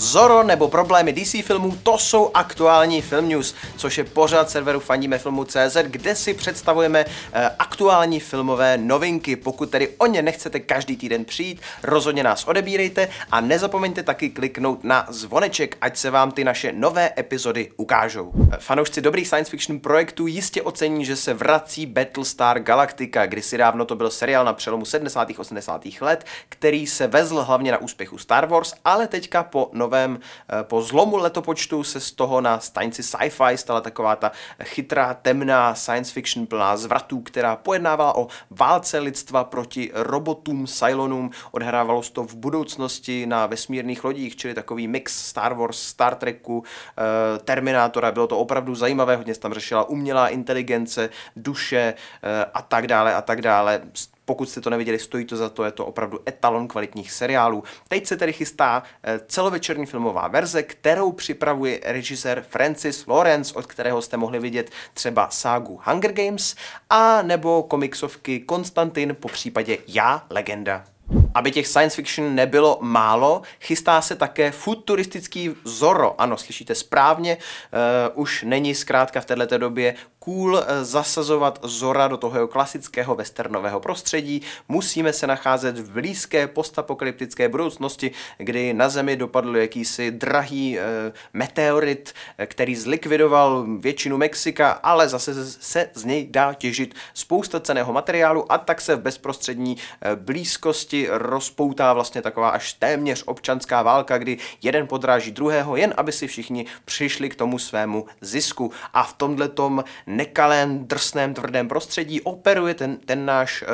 Zoro nebo problémy DC filmů, to jsou aktuální film news, což je pořád serveru Fandíme filmu CZ, kde si představujeme eh, aktuální filmové novinky. Pokud tedy o ně nechcete každý týden přijít, rozhodně nás odebírejte a nezapomeňte taky kliknout na zvoneček, ať se vám ty naše nové epizody ukážou. Eh, fanoušci dobrých science fiction projektů jistě ocení, že se vrací Battlestar Galactica, kdysi dávno to byl seriál na přelomu 70. a 80. let, který se vezl hlavně na úspěchu Star Wars, ale teďka po nové novém. Eh, po zlomu letopočtu se z toho na stanici sci-fi stala taková ta chytrá, temná science fiction plná zvratů, která pojednávala o válce lidstva proti robotům, Cylonům. Odhrávalo se to v budoucnosti na vesmírných lodích, čili takový mix Star Wars, Star Treku, eh, Terminátora. Bylo to opravdu zajímavé, hodně se tam řešila umělá inteligence, duše eh, a tak dále a tak dále pokud jste to neviděli, stojí to za to, je to opravdu etalon kvalitních seriálů. Teď se tedy chystá eh, celovečerní filmová verze, kterou připravuje režisér Francis Lawrence, od kterého jste mohli vidět třeba ságu Hunger Games a nebo komiksovky Konstantin, po případě Já, legenda. Aby těch science fiction nebylo málo, chystá se také futuristický zoro. Ano, slyšíte správně, uh, už není zkrátka v této době cool eh, zasazovat Zora do toho jeho klasického westernového prostředí. Musíme se nacházet v blízké postapokalyptické budoucnosti, kdy na Zemi dopadl jakýsi drahý uh, meteorit, který zlikvidoval většinu Mexika, ale zase se z něj dá těžit spousta ceného materiálu a tak se v bezprostřední blízkosti rozpoutá vlastně taková až téměř občanská válka, kdy jeden podráží druhého, jen aby si všichni přišli k tomu svému zisku. A v tom nekalém, drsném, tvrdém prostředí operuje ten, ten náš e,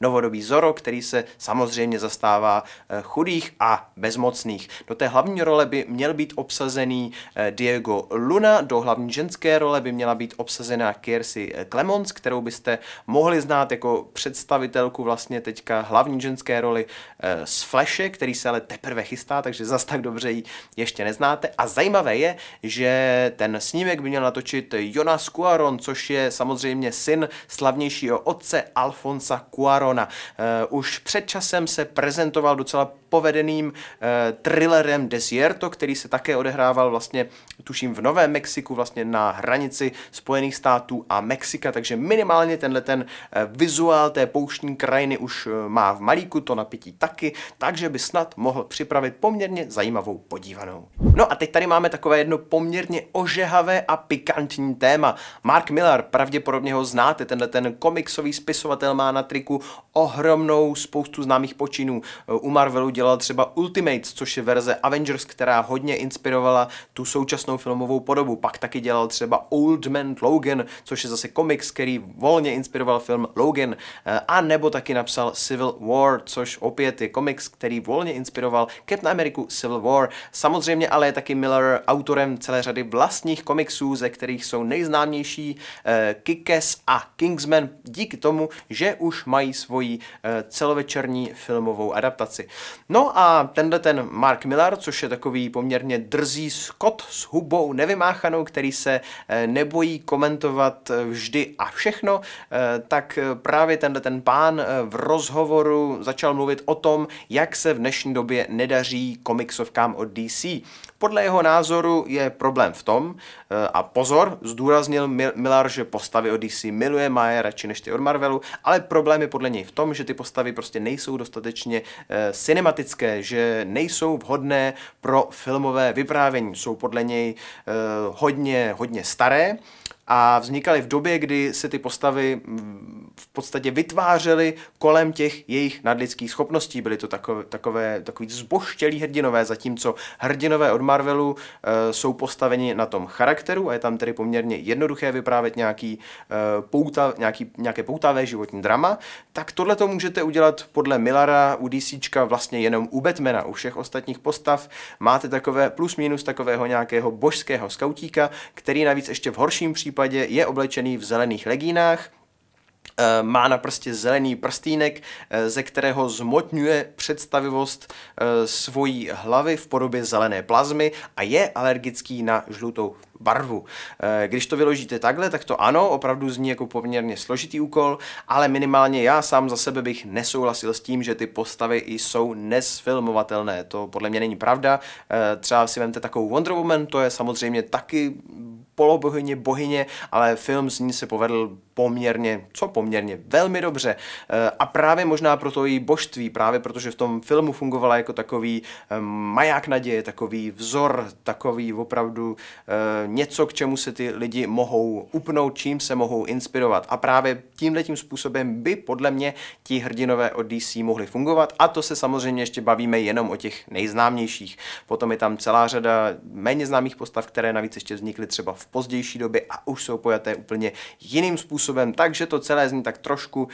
novodobý Zoro, který se samozřejmě zastává e, chudých a bezmocných. Do té hlavní role by měl být obsazený e, Diego Luna, do hlavní ženské role by měla být obsazená Kiersey Clemons, kterou byste mohli znát jako představitelku vlastně teďka hlavní ženské role roli eh, z Flashe, který se ale teprve chystá, takže zas tak dobře ji ještě neznáte. A zajímavé je, že ten snímek by měl natočit Jonas Cuaron, což je samozřejmě syn slavnějšího otce Alfonsa Cuarona. Eh, už před časem se prezentoval docela povedeným eh, thrillerem Desierto, který se také odehrával vlastně, tuším, v Novém Mexiku, vlastně na hranici Spojených států a Mexika, takže minimálně tenhle ten vizuál té pouštní krajiny už má v malíku, to na pití taky, takže by snad mohl připravit poměrně zajímavou podívanou. No a teď tady máme takové jedno poměrně ožehavé a pikantní téma. Mark Miller, pravděpodobně ho znáte, tenhle ten komiksový spisovatel má na triku ohromnou spoustu známých počinů. U Marvelu dělal třeba Ultimates, což je verze Avengers, která hodně inspirovala tu současnou filmovou podobu. Pak taky dělal třeba Old Man Logan, což je zase komiks, který volně inspiroval film Logan. Eh, a nebo taky napsal Civil War, což což opět je komiks, který volně inspiroval Captain America Civil War. Samozřejmě ale je taky Miller autorem celé řady vlastních komiksů, ze kterých jsou nejznámější eh, Kikes a Kingsman díky tomu, že už mají svoji eh, celovečerní filmovou adaptaci. No a tenhle ten Mark Miller, což je takový poměrně drzý skot s hubou nevymáchanou, který se eh, nebojí komentovat eh, vždy a všechno, eh, tak eh, právě tenhle ten pán eh, v rozhovoru začal začal mluvit o tom, jak se v dnešní době nedaří komiksovkám od DC. Podle jeho názoru je problém v tom, eh, a pozor, zdůraznil Millar, že postavy od DC miluje, má je radši než ty od Marvelu, ale problém je podle něj v tom, že ty postavy prostě nejsou dostatečně eh, cinematické, že nejsou vhodné pro filmové vyprávění. Jsou podle něj eh, hodně, hodně staré a vznikaly v době, kdy se ty postavy mm, v podstatě vytvářely kolem těch jejich nadlidských schopností. Byly to takové, takové, takový zboštělí hrdinové, zatímco hrdinové od Marvelu e, jsou postaveni na tom charakteru a je tam tedy poměrně jednoduché vyprávět nějaký, e, pouta, nějaký, nějaké poutavé životní drama. Tak tohle to můžete udělat podle Milara u DC vlastně jenom u Batmana. U všech ostatních postav máte takové plus minus takového nějakého božského skautíka, který navíc ještě v horším případě případě je oblečený v zelených legínách, eh, má na prstě zelený prstýnek, eh, ze kterého zmotňuje představivost eh, svojí hlavy v podobě zelené plazmy a je alergický na žlutou barvu. Když to vyložíte takhle, tak to ano, opravdu zní jako poměrně složitý úkol, ale minimálně já sám za sebe bych nesouhlasil s tím, že ty postavy jsou nesfilmovatelné. To podle mě není pravda. Třeba si vemte takovou Wonder Woman, to je samozřejmě taky polobohyně, bohyně, ale film z ní se povedl poměrně, co poměrně, velmi dobře. Eh, a právě možná proto její božství, právě protože v tom filmu fungovala jako takový eh, maják naděje, takový vzor, takový opravdu eh, něco, k čemu se ty lidi mohou upnout, čím se mohou inspirovat. A právě tímhle tím způsobem by podle mě ti hrdinové od DC mohli fungovat. A to se samozřejmě ještě bavíme jenom o těch nejznámějších. Potom je tam celá řada méně známých postav, které navíc ještě vznikly třeba v pozdější době a už jsou pojaté úplně jiným způsobem způsobem, takže to celé zní tak trošku,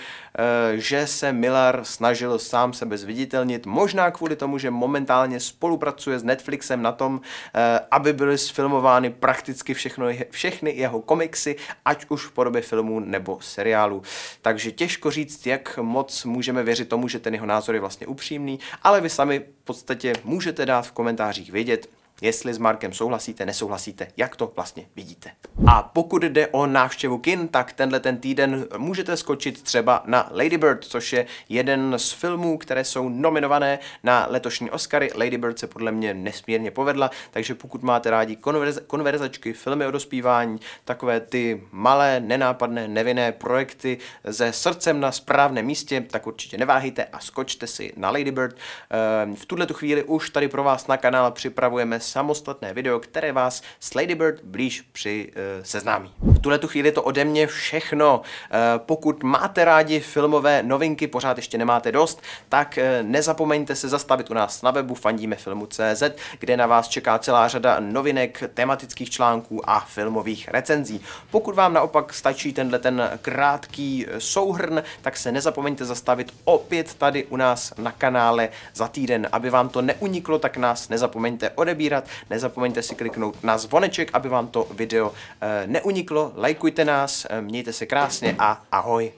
eh, že se Miller snažil sám sebe zviditelnit, možná kvůli tomu, že momentálně spolupracuje s Netflixem na tom, eh, aby byly sfilmovány prakticky všechno, všechny jeho komiksy, ať už v podobě filmů nebo seriálu. Takže těžko říct, jak moc můžeme věřit tomu, že ten jeho názor je vlastně upřímný, ale vy sami v podstatě můžete dát v komentářích vědět, jestli s Markem souhlasíte, nesouhlasíte, jak to vlastně vidíte. A pokud jde o návštěvu kin, tak tenhle ten týden můžete skočit třeba na Lady Bird, což je jeden z filmů, které jsou nominované na letošní Oscary. Lady Bird se podle mě nesmírně povedla, takže pokud máte rádi konverz- konverzačky, filmy o dospívání, takové ty malé, nenápadné, nevinné projekty se srdcem na správném místě, tak určitě neváhejte a skočte si na Lady Bird. Ehm, v tuhle chvíli už tady pro vás na kanál připravujeme samostatné video, které vás s Ladybird blíž při, uh, seznámí. V tuhle tu chvíli to ode mě všechno. Eh, pokud máte rádi filmové novinky, pořád ještě nemáte dost, tak eh, nezapomeňte se zastavit u nás na webu Fandíme kde na vás čeká celá řada novinek, tematických článků a filmových recenzí. Pokud vám naopak stačí tenhle ten krátký eh, souhrn, tak se nezapomeňte zastavit opět tady u nás na kanále za týden. Aby vám to neuniklo, tak nás nezapomeňte odebírat, nezapomeňte si kliknout na zvoneček, aby vám to video neuniklo lajkujte nás, eh, mějte se krásně a ahoj.